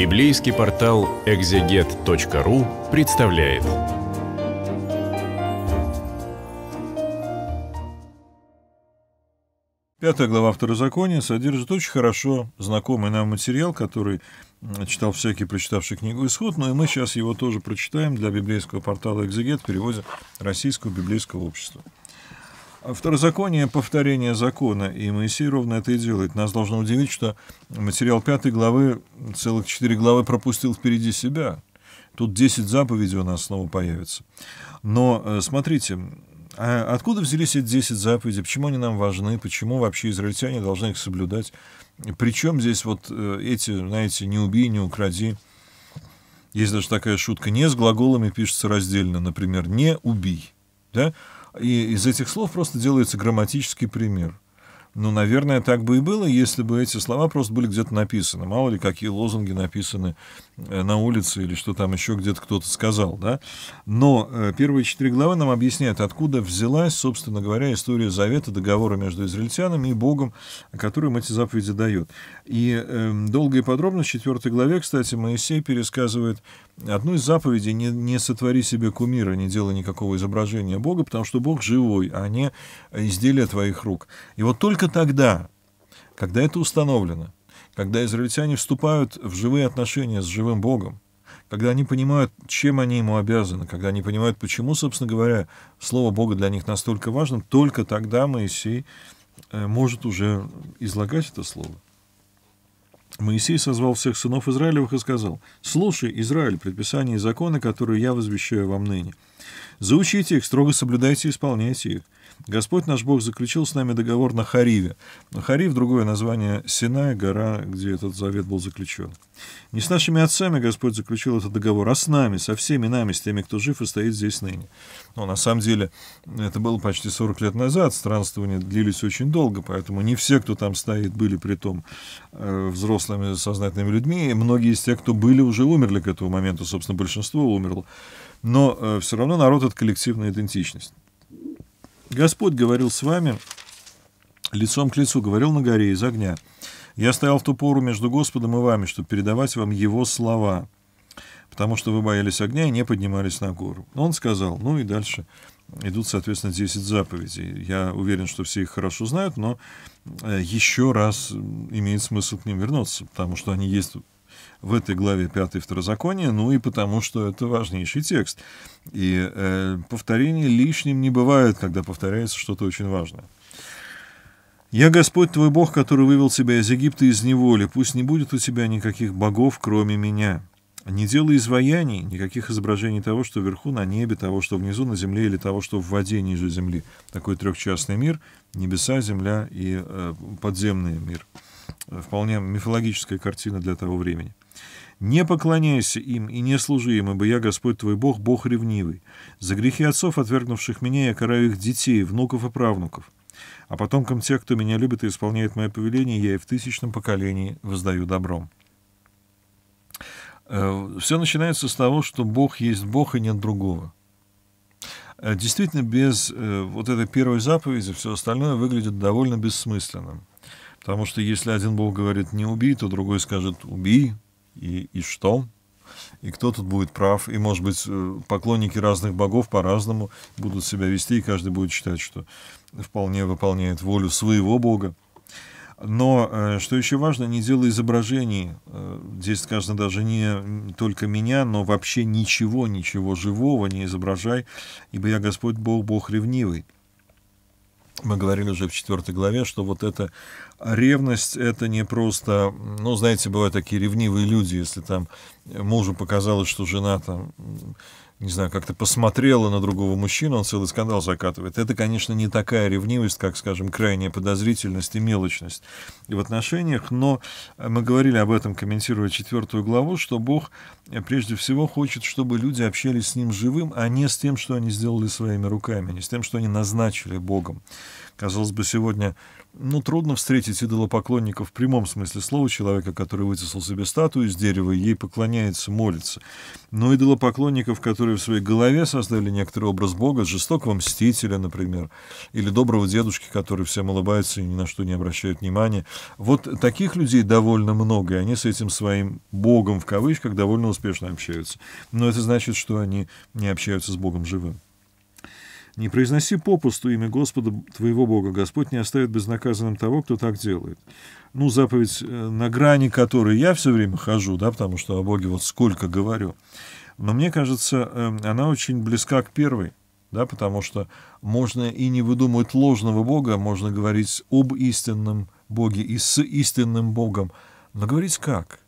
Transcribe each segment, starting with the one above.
Библейский портал экзегет.ру представляет. Пятая глава Второзакония содержит очень хорошо знакомый нам материал, который читал всякий, прочитавший книгу «Исход», но и мы сейчас его тоже прочитаем для библейского портала «Экзегет» в переводе Российского библейского общества. Второзаконие — повторение закона, и Моисей ровно это и делает. Нас должно удивить, что материал пятой главы, целых четыре главы пропустил впереди себя. Тут 10 заповедей у нас снова появится. Но э, смотрите, а откуда взялись эти 10 заповедей, почему они нам важны, почему вообще израильтяне должны их соблюдать, причем здесь вот э, эти, знаете, «не убей, не укради», есть даже такая шутка, «не» с глаголами пишется раздельно, например, «не убей», да, и из этих слов просто делается грамматический пример. Ну, наверное, так бы и было, если бы эти слова просто были где-то написаны. Мало ли, какие лозунги написаны Э, на улице или что там еще где-то кто-то сказал, да. Но э, первые четыре главы нам объясняют, откуда взялась, собственно говоря, история завета, договора между израильтянами и Богом, которым эти заповеди дает. И э, эм, долго и подробно в четвертой главе, кстати, Моисей пересказывает одну из заповедей «Не, не сотвори себе кумира, не делай никакого изображения Бога, потому что Бог живой, а не изделие твоих рук». И вот только тогда, когда это установлено, когда израильтяне вступают в живые отношения с живым Богом, когда они понимают, чем они ему обязаны, когда они понимают, почему, собственно говоря, Слово Бога для них настолько важно, только тогда Моисей э, может уже излагать это Слово. Моисей созвал всех сынов Израилевых и сказал, «Слушай, Израиль, предписания и законы, которые я возвещаю вам ныне. Заучите их, строго соблюдайте и исполняйте их. Господь наш Бог заключил с нами договор на Хариве. Харив — другое название Синая, гора, где этот завет был заключен. Не с нашими отцами Господь заключил этот договор, а с нами, со всеми нами, с теми, кто жив и стоит здесь ныне. Но на самом деле это было почти 40 лет назад, странствования длились очень долго, поэтому не все, кто там стоит, были при том э, взрослыми сознательными людьми. Многие из тех, кто были, уже умерли к этому моменту, собственно, большинство умерло. Но э, все равно народ — это коллективная идентичность. Господь говорил с вами лицом к лицу, говорил на горе из огня. Я стоял в ту пору между Господом и вами, чтобы передавать вам Его слова потому что вы боялись огня и не поднимались на гору. Он сказал, ну и дальше идут, соответственно, 10 заповедей. Я уверен, что все их хорошо знают, но э, еще раз имеет смысл к ним вернуться, потому что они есть в этой главе 5 Второзакония, ну и потому, что это важнейший текст. И э, повторение лишним не бывает, когда повторяется что-то очень важное. «Я Господь твой Бог, который вывел тебя из Египта из неволи. Пусть не будет у тебя никаких богов, кроме меня. Не делая изваяний, никаких изображений того, что вверху на небе, того, что внизу на земле или того, что в воде ниже земли. Такой трехчастный мир — небеса, земля и э, подземный мир. Э, вполне мифологическая картина для того времени. «Не поклоняйся им и не служи им, ибо я, Господь твой Бог, Бог ревнивый. За грехи отцов, отвергнувших меня, я караю их детей, внуков и правнуков. А потомкам тех, кто меня любит и исполняет мое повеление, я и в тысячном поколении воздаю добром». Э, все начинается с того, что Бог есть Бог и нет другого. Э, действительно, без э, вот этой первой заповеди все остальное выглядит довольно бессмысленным. Потому что если один Бог говорит «не убей», то другой скажет «убей», и, и что? И кто тут будет прав? И, может быть, поклонники разных богов по-разному будут себя вести, и каждый будет считать, что вполне выполняет волю своего бога. Но, э, что еще важно, не делай изображений. Э, здесь сказано даже не только меня, но вообще ничего, ничего живого не изображай, ибо я Господь Бог, Бог ревнивый. Мы говорили уже в четвертой главе, что вот эта ревность, это не просто, ну, знаете, бывают такие ревнивые люди, если там мужу показалось, что жена там не знаю, как-то посмотрела на другого мужчину, он целый скандал закатывает. Это, конечно, не такая ревнивость, как, скажем, крайняя подозрительность и мелочность и в отношениях, но мы говорили об этом, комментируя четвертую главу, что Бог э, прежде всего хочет, чтобы люди общались с Ним живым, а не с тем, что они сделали своими руками, не с тем, что они назначили Богом. Казалось бы, сегодня ну, трудно встретить идолопоклонников в прямом смысле слова, человека, который вытесал себе статую из дерева, и ей поклоняется, молится. Но идолопоклонников, которые в своей голове создали некоторый образ Бога, жестокого мстителя, например, или доброго дедушки, который всем улыбается и ни на что не обращает внимания, вот таких людей довольно много, и они с этим своим «богом» в кавычках довольно успешно общаются. Но это значит, что они не общаются с Богом живым. Не произноси попусту имя Господа твоего Бога. Господь не оставит безнаказанным того, кто так делает. Ну, заповедь, э, на грани которой я все время хожу, да, потому что о Боге вот сколько говорю. Но мне кажется, эм, она очень близка к первой, да, потому что можно и не выдумывать ложного Бога, можно говорить об истинном Боге и с истинным Богом. Но говорить как? —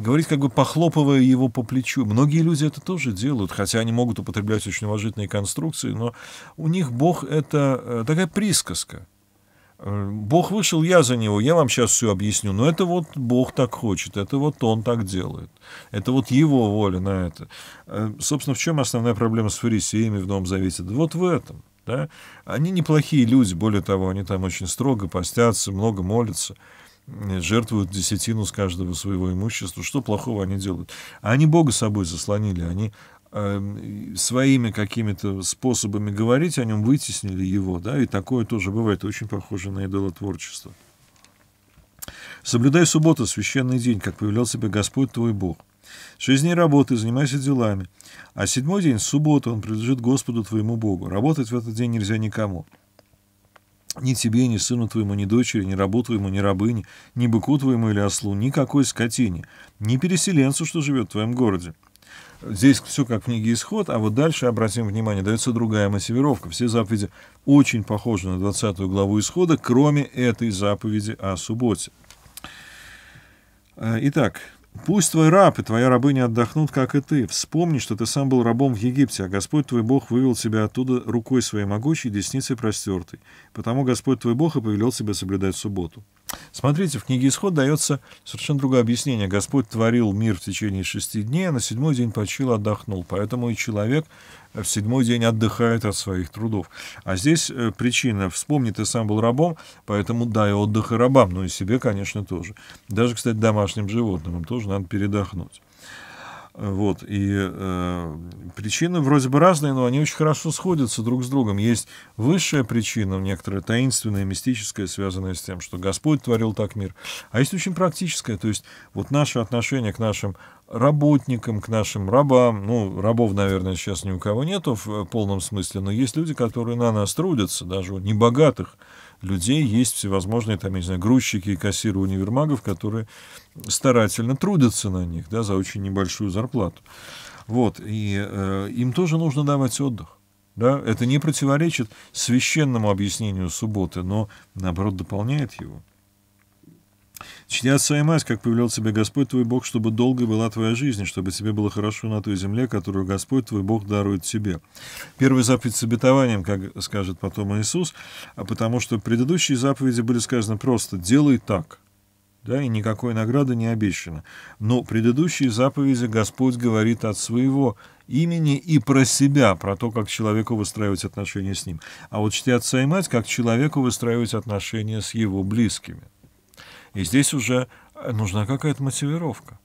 говорить, как бы похлопывая его по плечу. Многие люди это тоже делают, хотя они могут употреблять очень уважительные конструкции, но у них Бог — это э, такая присказка. Э, Бог вышел, я за него, я вам сейчас все объясню. Но это вот Бог так хочет, это вот он так делает. Это вот его воля на это. Э, собственно, в чем основная проблема с фарисеями в Новом Завете? Да вот в этом. Да? Они неплохие люди, более того, они там очень строго постятся, много молятся. Э, жертвуют десятину с каждого своего имущества. Что плохого они делают? они Бога собой заслонили, они э, своими какими-то способами говорить о нем вытеснили его, да, и такое тоже бывает, очень похоже на идолотворчество. «Соблюдай субботу, священный день, как повелел тебе Господь твой Бог. Шесть дней работы, занимайся делами, а седьмой день, суббота, он принадлежит Господу твоему Богу. Работать в этот день нельзя никому ни тебе, ни сыну твоему, ни дочери, ни рабу твоему, ни рабыне, ни быку твоему или ослу, никакой скотине, ни переселенцу, что живет в твоем городе. Здесь все как в книге «Исход», а вот дальше, обратим внимание, дается другая массивировка. Все заповеди очень похожи на 20 главу «Исхода», кроме этой заповеди о субботе. Э, итак, Пусть твой раб и твоя рабыня отдохнут, как и ты. Вспомни, что ты сам был рабом в Египте, а Господь твой Бог вывел тебя оттуда рукой своей могучей, десницей простертой. Потому Господь твой Бог и повелел тебя соблюдать субботу. Смотрите, в книге «Исход» дается совершенно другое объяснение. Господь творил мир в течение шести дней, а на седьмой день почил, отдохнул. Поэтому и человек в седьмой день отдыхает от своих трудов. А здесь э, причина, вспомни, ты сам был рабом, поэтому дай отдых и рабам, ну и себе, конечно, тоже. Даже, кстати, домашним животным им тоже надо передохнуть. Вот, и э, причины вроде бы разные, но они очень хорошо сходятся друг с другом. Есть высшая причина, некоторая таинственная, мистическая, связанная с тем, что Господь творил так мир. А есть очень практическая, то есть вот наше отношение к нашим работникам, к нашим рабам. Ну, рабов, наверное, сейчас ни у кого нету в э, полном смысле, но есть люди, которые на нас трудятся, даже у небогатых людей есть всевозможные, там, я не знаю, грузчики и кассиры универмагов, которые старательно трудятся на них, да, за очень небольшую зарплату. Вот, и э, им тоже нужно давать отдых. Да? Это не противоречит священному объяснению субботы, но, наоборот, дополняет его. Чтят свою мать, как повелел тебе Господь твой Бог, чтобы долгой была твоя жизнь, чтобы тебе было хорошо на той земле, которую Господь твой Бог дарует тебе. Первый заповедь с обетованием, как скажет потом Иисус, а потому что предыдущие заповеди были сказаны просто «делай так», да, и никакой награды не обещано. Но предыдущие заповеди Господь говорит от своего имени и про себя, про то, как человеку выстраивать отношения с ним. А вот чти отца и мать, как человеку выстраивать отношения с его близкими. И здесь уже нужна какая-то мотивировка.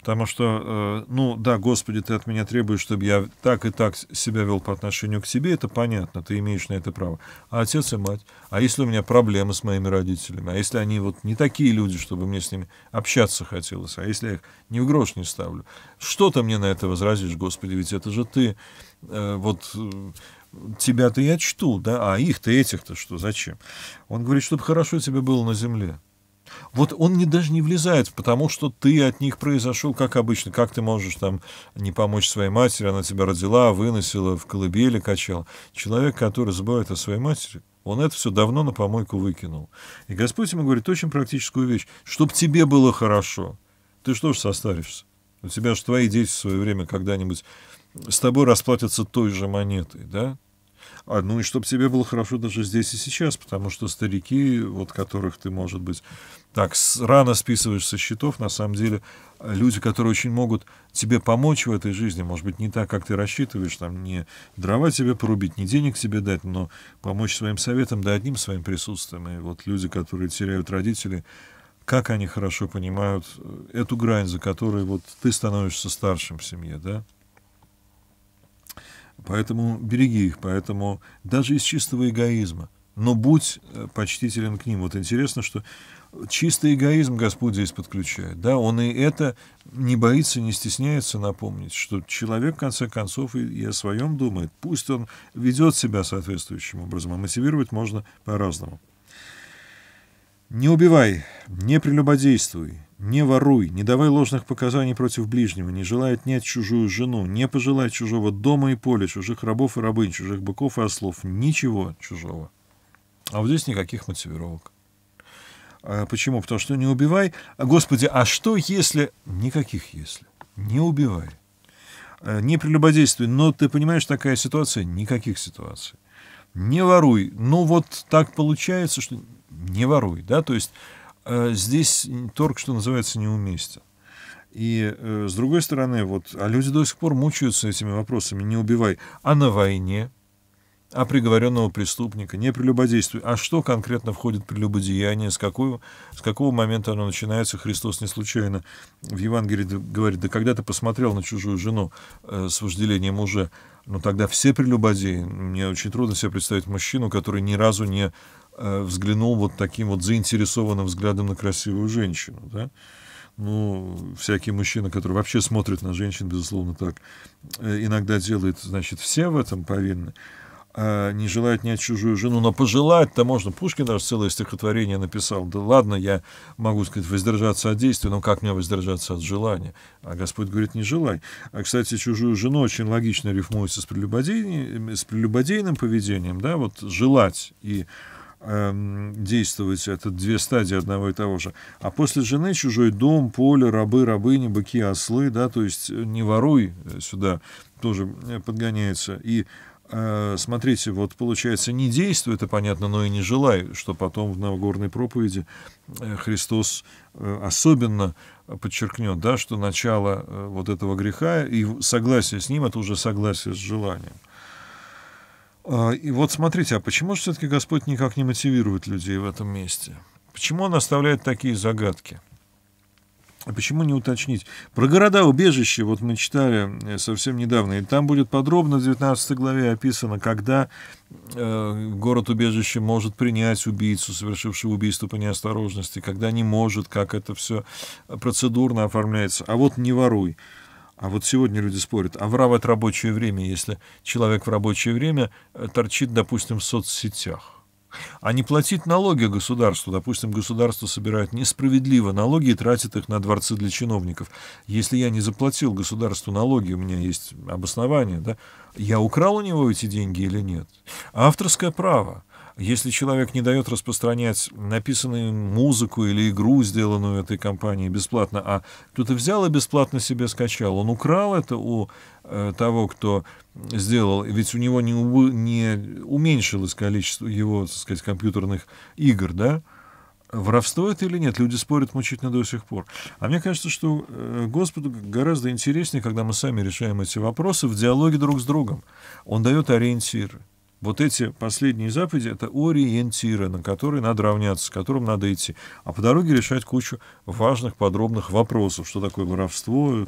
Потому что, э, ну да, Господи, ты от меня требуешь, чтобы я так и так себя вел по отношению к себе, это понятно, ты имеешь на это право. А отец и мать, а если у меня проблемы с моими родителями, а если они вот не такие люди, чтобы мне с ними общаться хотелось, а если я их ни в грош не ставлю, что ты мне на это возразишь, Господи, ведь это же ты, э, вот э, тебя-то я чту, да, а их-то, этих-то что, зачем? Он говорит, чтобы хорошо тебе было на земле. Вот он не, даже не влезает, потому что ты от них произошел, как обычно. Как ты можешь там не помочь своей матери, она тебя родила, выносила, в колыбели качала. Человек, который забывает о своей матери, он это все давно на помойку выкинул. И Господь ему говорит очень практическую вещь. Чтоб тебе было хорошо, ты что ж состаришься? У тебя же твои дети в свое время когда-нибудь с тобой расплатятся той же монетой, да? А, ну и чтобы тебе было хорошо даже здесь и сейчас, потому что старики, вот которых ты, может быть, так рано списываешь со счетов, на самом деле э, люди, которые очень могут тебе помочь в этой жизни, может быть, не так, как ты рассчитываешь, там, не дрова тебе порубить, не денег тебе дать, но помочь своим советом, да одним своим присутствием. И вот люди, которые теряют родителей, как они хорошо понимают э, эту грань, за которой вот ты становишься старшим в семье, да? Поэтому береги их, поэтому даже из чистого эгоизма. Но будь э, почтителен к ним. Вот интересно, что чистый эгоизм Господь здесь подключает. Да, он и это не боится, не стесняется напомнить, что человек, в конце концов, и, и о своем думает. Пусть он ведет себя соответствующим образом, а мотивировать можно по-разному. Не убивай, не прелюбодействуй, не воруй, не давай ложных показаний против ближнего, не желай отнять чужую жену, не пожелай чужого дома и поля, чужих рабов и рабынь, чужих быков и ослов, ничего чужого. А вот здесь никаких мотивировок. А почему? Потому что не убивай. А, Господи, а что если... Никаких если. Не убивай. А, не прелюбодействуй. Но ты понимаешь, такая ситуация, никаких ситуаций. Не воруй. Ну вот так получается, что не воруй. Да? То есть Э, здесь торг, что называется, неуместен. И э, с другой стороны, вот, а люди до сих пор мучаются этими вопросами, не убивай, а на войне, а приговоренного преступника, не прелюбодействуй, а что конкретно входит в прелюбодеяние, с, какой, с какого момента оно начинается, Христос не случайно в Евангелии говорит, да когда ты посмотрел на чужую жену э, с вожделением уже, ну тогда все прелюбодеи, мне очень трудно себе представить мужчину, который ни разу не Э, взглянул вот таким вот заинтересованным взглядом на красивую женщину, да? Ну, всякий мужчина, который вообще смотрит на женщин, безусловно, так э, иногда делает, значит, все в этом повинны а не желает нять чужую жену, но пожелать-то можно. Пушкин даже целое стихотворение написал. Да ладно, я могу сказать, воздержаться от действия, но как мне воздержаться от желания? А Господь говорит, не желай. А, кстати, чужую жену очень логично рифмуется с, прелюбодейным, с прелюбодейным поведением, да, вот желать и Эм, действовать. Это две стадии одного и того же. А после жены чужой дом, поле, рабы, рабыни, быки, ослы, да, то есть э, не воруй э, сюда тоже э, подгоняется. И смотрите, вот получается не действуй, это понятно, но и не желай, что потом в новогорной проповеди Христос особенно подчеркнет, да, что начало вот этого греха и согласие с ним это уже согласие с желанием. А, и вот смотрите, а почему же все-таки Господь никак не мотивирует людей в этом месте? Почему Он оставляет такие загадки? А почему не уточнить? Про города убежища, вот мы читали э, совсем недавно, и там будет подробно в 19 главе описано, когда э, город убежище может принять убийцу, совершившего убийство по неосторожности, когда не может, как это все процедурно оформляется. А вот не воруй. А вот сегодня люди спорят, а воровать рабочее время, если человек в рабочее время э, торчит, допустим, в соцсетях? А не платить налоги государству. Допустим, государство собирает несправедливо налоги и тратит их на дворцы для чиновников. Если я не заплатил государству налоги, у меня есть обоснование, да, я украл у него эти деньги или нет? Авторское право. Если человек не дает распространять написанную музыку или игру, сделанную этой компанией бесплатно, а кто-то взял и бесплатно себе скачал, он украл это у э, того, кто сделал, ведь у него не, не уменьшилось количество его, так сказать, компьютерных игр, да? Воровство это или нет? Люди спорят мучительно до сих пор. А мне кажется, что э, Господу гораздо интереснее, когда мы сами решаем эти вопросы в диалоге друг с другом. Он дает ориентиры. Вот эти последние заповеди — это ориентиры, на которые надо равняться, с которым надо идти. А по дороге решать кучу важных, подробных вопросов. Что такое воровство,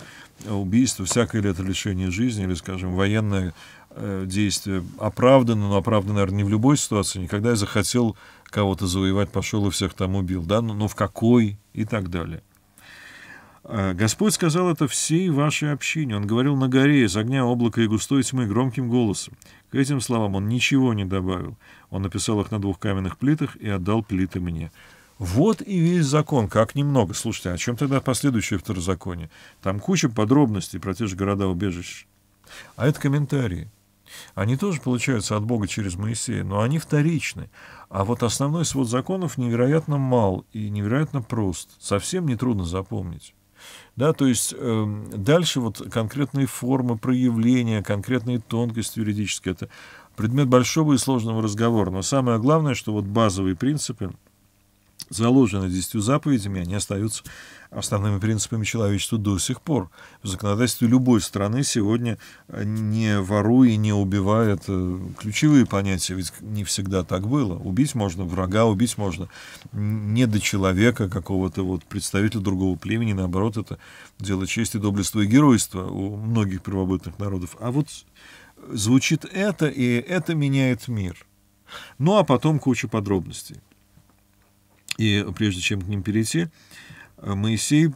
убийство, всякое ли это лишение жизни, или, скажем, военное э, действие. Оправдано, но оправдано, наверное, не в любой ситуации. Никогда я захотел кого-то завоевать, пошел и всех там убил. Да? Но, но в какой и так далее. А, Господь сказал это всей вашей общине. Он говорил на горе из огня, облака и густой тьмы громким голосом. К этим словам он ничего не добавил. Он написал их на двух каменных плитах и отдал плиты мне. Вот и весь закон, как немного. Слушайте, о чем тогда последующее второзаконие? Там куча подробностей про те же города-убежища. А это комментарии. Они тоже получаются от Бога через Моисея, но они вторичны. А вот основной свод законов невероятно мал и невероятно прост. Совсем нетрудно запомнить. Да, то есть э, дальше вот конкретные формы проявления, конкретные тонкости юридические, это предмет большого и сложного разговора. Но самое главное, что вот базовые принципы заложены десятью заповедями, они остаются основными принципами человечества до сих пор. В законодательстве любой страны сегодня э, не воруй и не убивай — это ключевые понятия, ведь не всегда так было. Убить можно врага, убить можно не до человека какого-то вот представителя другого племени, наоборот, это дело чести, доблества и геройства у многих первобытных народов. А вот звучит это, и это меняет мир. Ну, а потом куча подробностей. И прежде чем к ним перейти, э, Моисей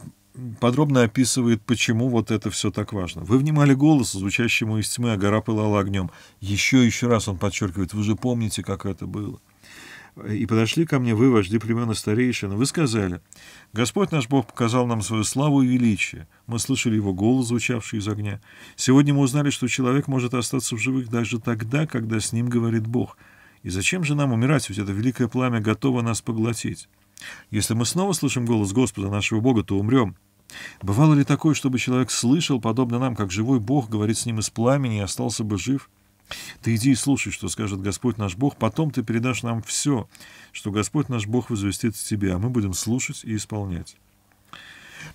подробно описывает, почему вот это все так важно. Вы внимали голосу, звучащему из тьмы, а гора пылала огнем. Еще и еще раз он подчеркивает, вы же помните, как это было. «И подошли ко мне вы, вожди племен старейшины, вы сказали, Господь наш Бог показал нам свою славу и величие. Мы слышали его голос, звучавший из огня. Сегодня мы узнали, что человек может остаться в живых даже тогда, когда с ним говорит Бог. И зачем же нам умирать, ведь это великое пламя готово нас поглотить? Если мы снова слышим голос Господа нашего Бога, то умрем. Бывало ли такое, чтобы человек слышал, подобно нам, как живой Бог говорит с ним из пламени и остался бы жив? Ты иди и слушай, что скажет Господь наш Бог, потом ты передашь нам все, что Господь наш Бог возвестит тебе, а мы будем слушать и исполнять».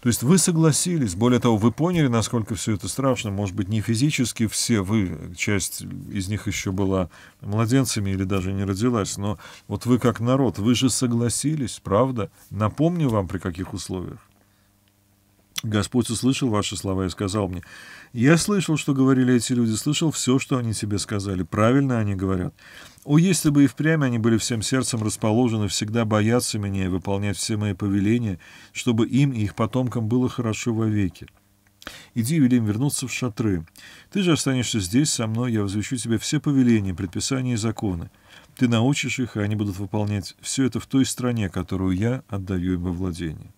То есть вы согласились, более того, вы поняли, насколько все это страшно, может быть, не физически все вы, часть из них еще была младенцами или даже не родилась, но вот вы как народ, вы же согласились, правда? Напомню вам, при каких условиях. Господь услышал ваши слова и сказал мне, «Я слышал, что говорили эти люди, слышал все, что они тебе сказали. Правильно они говорят. О, если бы и впрямь они были всем сердцем расположены всегда бояться меня и выполнять все мои повеления, чтобы им и их потомкам было хорошо вовеки». Иди, велим вернуться в шатры. Ты же останешься здесь со мной, я возвещу тебе все повеления, предписания и законы. Ты научишь их, и они будут выполнять все это в той стране, которую я отдаю им во владение.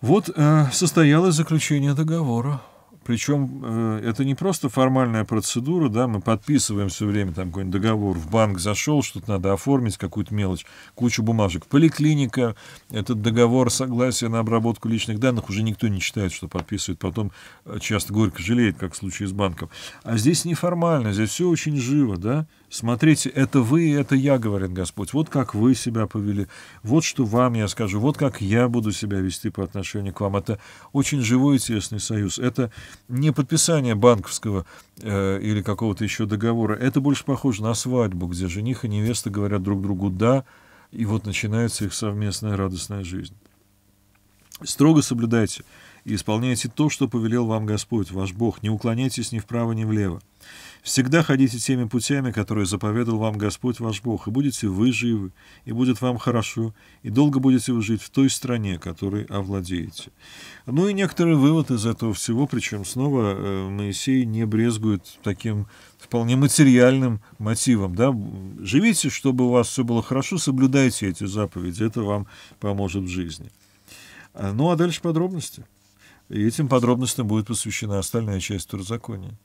Вот э, состоялось заключение договора. Причем э, это не просто формальная процедура, да, мы подписываем все время там какой-нибудь договор, в банк зашел, что-то надо оформить, какую-то мелочь, кучу бумажек. Поликлиника, этот договор согласия на обработку личных данных уже никто не читает, что подписывает, потом э, часто горько жалеет, как в случае с банком. А здесь неформально, здесь все очень живо, да, Смотрите, это вы это я, говорит Господь. Вот как вы себя повели. Вот что вам я скажу. Вот как я буду себя вести по отношению к вам. Это очень живой и тесный союз. Это не подписание банковского э, или какого-то еще договора. Это больше похоже на свадьбу, где жених и невеста говорят друг другу «да», и вот начинается их совместная радостная жизнь. Строго соблюдайте и исполняйте то, что повелел вам Господь, ваш Бог. Не уклоняйтесь ни вправо, ни влево. Всегда ходите теми путями, которые заповедал вам Господь ваш Бог, и будете вы живы, и будет вам хорошо, и долго будете вы жить в той стране, которой овладеете. Ну и некоторый вывод из этого всего, причем снова э, Моисей не брезгует таким вполне материальным мотивом. Да? Живите, чтобы у вас все было хорошо, соблюдайте эти заповеди, это вам поможет в жизни. А, ну а дальше подробности. И этим подробностям будет посвящена остальная часть второзакония.